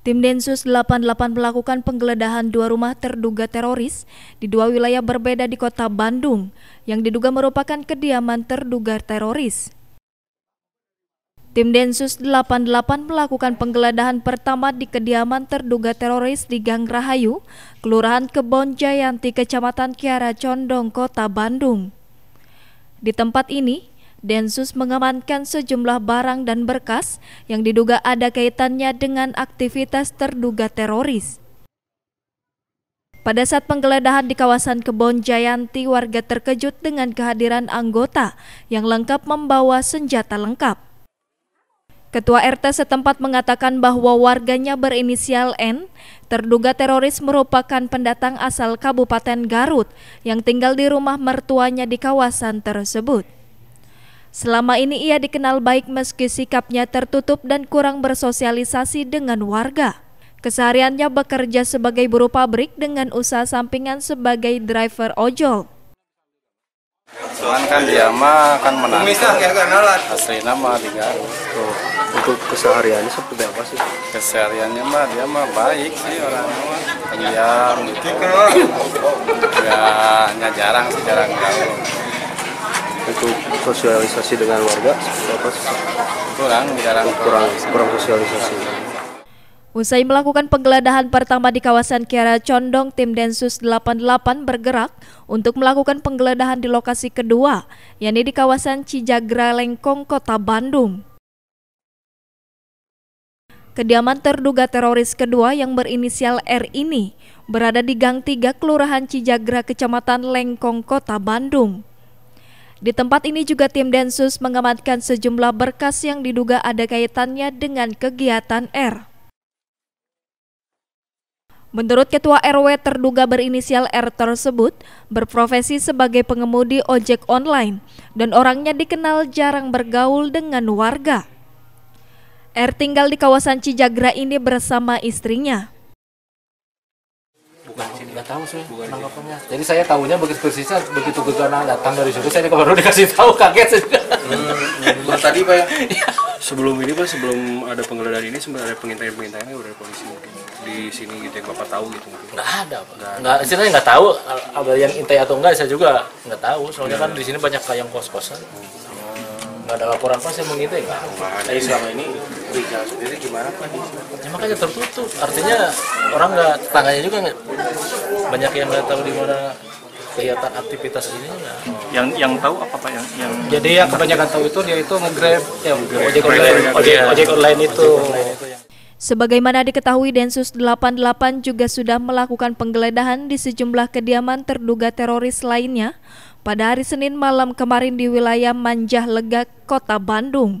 Tim Densus 88 melakukan penggeledahan dua rumah terduga teroris di dua wilayah berbeda di kota Bandung yang diduga merupakan kediaman terduga teroris. Tim Densus 88 melakukan penggeledahan pertama di kediaman terduga teroris di Gang Rahayu, Kelurahan Kebon Jayanti, Kecamatan Kiara Condong, Kota Bandung. Di tempat ini, Densus mengamankan sejumlah barang dan berkas yang diduga ada kaitannya dengan aktivitas terduga teroris. Pada saat penggeledahan di kawasan Kebon Jayanti, warga terkejut dengan kehadiran anggota yang lengkap membawa senjata lengkap. Ketua RT setempat mengatakan bahwa warganya berinisial N, terduga teroris merupakan pendatang asal Kabupaten Garut yang tinggal di rumah mertuanya di kawasan tersebut. Selama ini ia dikenal baik meski sikapnya tertutup dan kurang bersosialisasi dengan warga. Kesehariannya bekerja sebagai buruh pabrik dengan usaha sampingan sebagai driver ojol. Cuman kan dia mah kan menantu. Asli nama di Garut. untuk kesehariannya seperti apa sih? Kesehariannya mah dia mah baik sih orangnya mah. Pendiam gitu. ya, jarang sih jarang kalau untuk sosialisasi dengan warga Kurang, kurang, kurang sosialisasi. Usai melakukan penggeledahan pertama di kawasan Kiara Condong, tim Densus 88 bergerak untuk melakukan penggeledahan di lokasi kedua, yakni di kawasan Cijagra Lengkong, Kota Bandung. Kediaman terduga teroris kedua yang berinisial R ini berada di Gang 3 Kelurahan Cijagra, Kecamatan Lengkong, Kota Bandung. Di tempat ini juga tim Densus mengamankan sejumlah berkas yang diduga ada kaitannya dengan kegiatan R. Menurut Ketua RW terduga berinisial R tersebut berprofesi sebagai pengemudi ojek online dan orangnya dikenal jarang bergaul dengan warga. R tinggal di kawasan Cijagra ini bersama istrinya sini? nggak tahu sih Bukan tanggapannya. ya. Jadi saya tahunya begitu persisnya begitu Gegana datang dari situ saya baru dikasih tahu kaget sih Hmm, ya, tadi pak ya. sebelum ini pak sebelum ada penggeledahan ini sebenarnya ada pengintaian pengintaian dari polisi mungkin di sini gitu yang bapak tahu gitu Nggak ada pak. Nggak, nggak istilahnya nggak tahu ada yang intai atau enggak saya juga nggak tahu soalnya ya, kan di sini banyak kayak kos kosan. Hmm. Nggak ada laporan pak saya mengintai nggak. tapi selama ini Rizal sendiri gimana Pak? Ya, makanya tertutup. Artinya orang nggak tetangganya juga nggak banyak yang nggak tahu di mana kegiatan aktivitas ini ya. yang yang tahu apa pak yang yang jadi yang kebanyakan tahu itu dia itu ngegrab ya ojek online ojek, iya. ojek online itu ya. Sebagaimana diketahui Densus 88 juga sudah melakukan penggeledahan di sejumlah kediaman terduga teroris lainnya pada hari Senin malam kemarin di wilayah Manjah Legak, Kota Bandung.